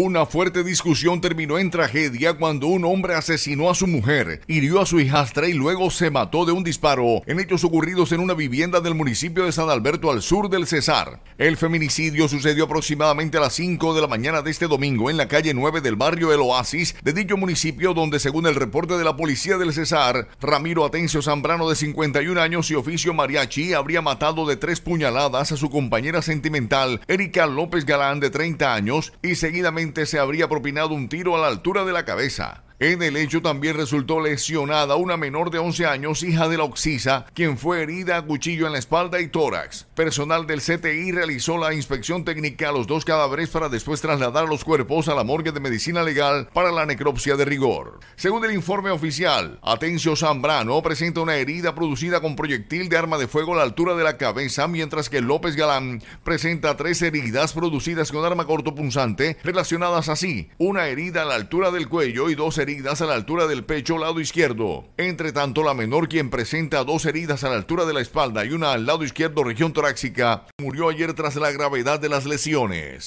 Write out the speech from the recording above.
Una fuerte discusión terminó en tragedia cuando un hombre asesinó a su mujer, hirió a su hijastra y luego se mató de un disparo en hechos ocurridos en una vivienda del municipio de San Alberto al sur del Cesar. El feminicidio sucedió aproximadamente a las 5 de la mañana de este domingo en la calle 9 del barrio El Oasis de dicho municipio donde según el reporte de la policía del Cesar, Ramiro Atencio Zambrano de 51 años y oficio mariachi habría matado de tres puñaladas a su compañera sentimental Erika López Galán de 30 años y seguidamente se habría propinado un tiro a la altura de la cabeza. En el hecho también resultó lesionada una menor de 11 años, hija de la Oxisa, quien fue herida a cuchillo en la espalda y tórax. Personal del CTI realizó la inspección técnica a los dos cadáveres para después trasladar los cuerpos a la morgue de medicina legal para la necropsia de rigor. Según el informe oficial, Atencio Zambrano presenta una herida producida con proyectil de arma de fuego a la altura de la cabeza, mientras que López Galán presenta tres heridas producidas con arma cortopunzante relacionadas así, una herida a la altura del cuello y dos heridas heridas a la altura del pecho lado izquierdo. Entre tanto, la menor quien presenta dos heridas a la altura de la espalda y una al lado izquierdo región torácica, murió ayer tras la gravedad de las lesiones.